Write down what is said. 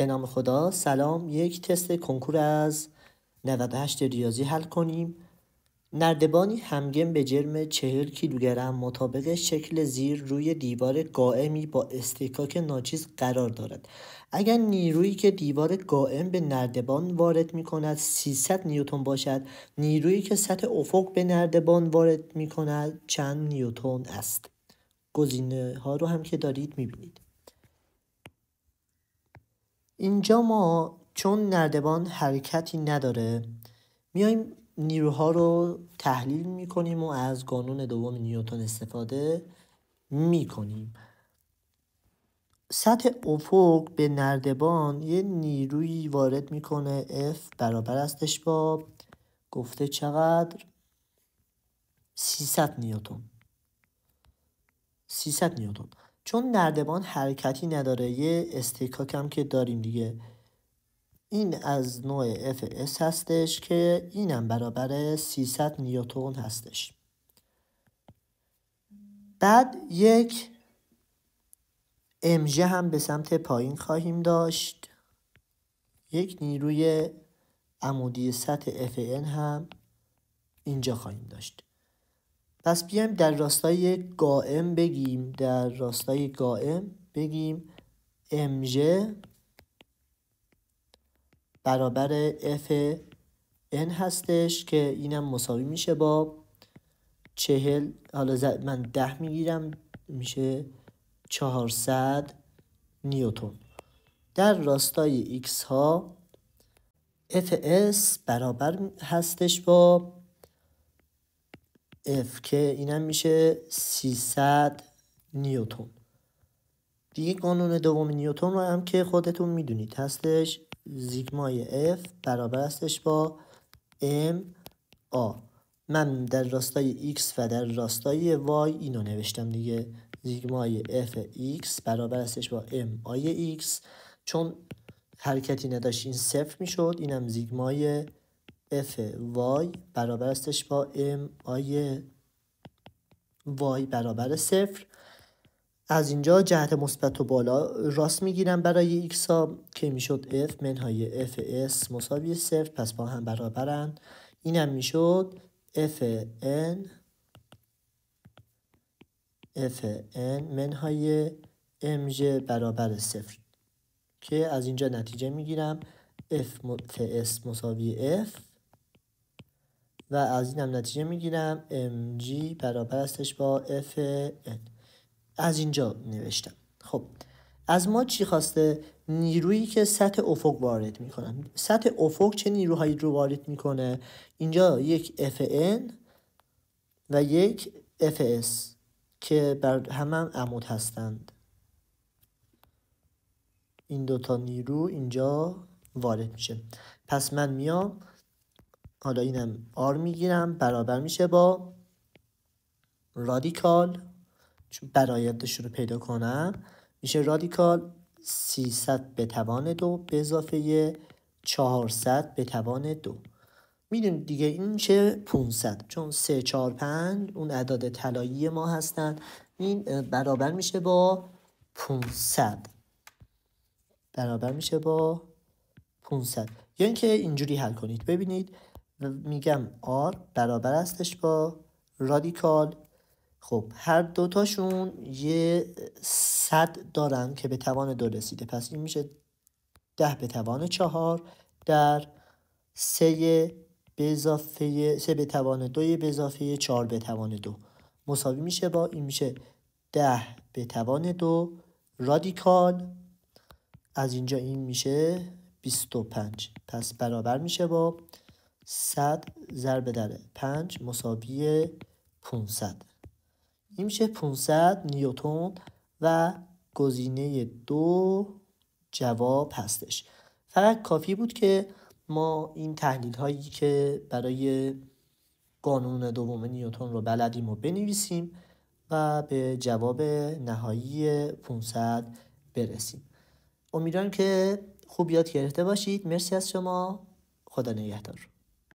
به نام خدا سلام یک تست کنکور از 98 ریاضی حل کنیم نردبانی همگن به جرم 40 کیلوگرم مطابق شکل زیر روی دیوار قائمی با استکاک ناچیز قرار دارد اگر نیرویی که دیوار قائم به نردبان وارد می کند 300 نیوتن باشد نیرویی که سطح افق به نردبان وارد می کند چند نیوتن است گزینه ها رو هم که دارید می بینید اینجا ما چون نردبان حرکتی نداره میایم نیروها رو تحلیل میکنیم و از قانون دوم نیوتن استفاده میکنیم سطح افق به نردبان یه نیروی وارد میکنه F برابر استش با گفته چقدر 300 نیوتن 300 نیوتن چون نردبان حرکتی نداره یه استیکاک هم که داریم دیگه این از نوع FS هستش که اینم برابر 300 نیوتون هستش بعد یک امژه هم به سمت پایین خواهیم داشت یک نیروی عمودی سطح FN هم اینجا خواهیم داشت پس بیایم در راستای قائم بگیم در راستای قائم بگیم mj برابر f n هستش که اینم مساوی میشه با چهل حالا من ده میگیرم میشه چهارصد نیوتون در راستای x ها fs برابر هستش با F که اینم میشه 300 نیوتون دیگه قانون دوم نیوتون رو هم که خودتون میدونید هستش زیگمای F برابر هستش با M A من در راستای X و در راستای Y اینو نوشتم دیگه زیگمای F X برابر هستش با M A X چون حرکتی نداشت این صفر میشد اینم زیگمای f y برابر استش با m آی y برابر صفر از اینجا جهت مثبت و بالا راست میگیرم برای x ها که میشد f منهای f مساوی صفر پس با هم برابرن اینم میشد f n f n منهای mj برابر صفر که از اینجا نتیجه میگیرم f s مساوی f و از این هم نتیجه میگیرم mg برابر استش با fn از اینجا نوشتم خب از ما چی خواسته نیرویی که سطح افق وارد میکنن سطح افق چه نیروهایی رو وارد میکنه اینجا یک fn و یک fs که بر هم هم عمود هستند این دو تا نیرو اینجا وارد میشه پس من میام حالا اینم آر میگیرم برابر میشه با رادیکال چون برایندش رو پیدا کنم میشه رادیکال 300 به توان دو به اضافه 400 به توان دو میدون دیگه این میشه 500 چون 3 4 5 اون اعداد طلایی ما هستن این برابر میشه با 500 برابر میشه با 500 یا یعنی اینکه اینجوری حل کنید ببینید میگم آر برابر هستش با رادیکال خب هر دوتاشون یه صد دارن که به توان دو رسیده پس این میشه ده به توان چهار در سه به اضافه سه به توان دوی به اضافه چهار به توان دو مساوی میشه با این میشه ده به توان دو رادیکال از اینجا این میشه 25 پس برابر میشه با 100 ضرب در 5 مساوی 500 این میشه 500 نیوتن و گزینه دو جواب هستش فقط کافی بود که ما این تحلیل هایی که برای قانون دوم نیوتن رو بلدیم و بنویسیم و به جواب نهایی 500 برسیم امیدوارم که خوب یاد گرفته باشید مرسی از شما خدا نگهدار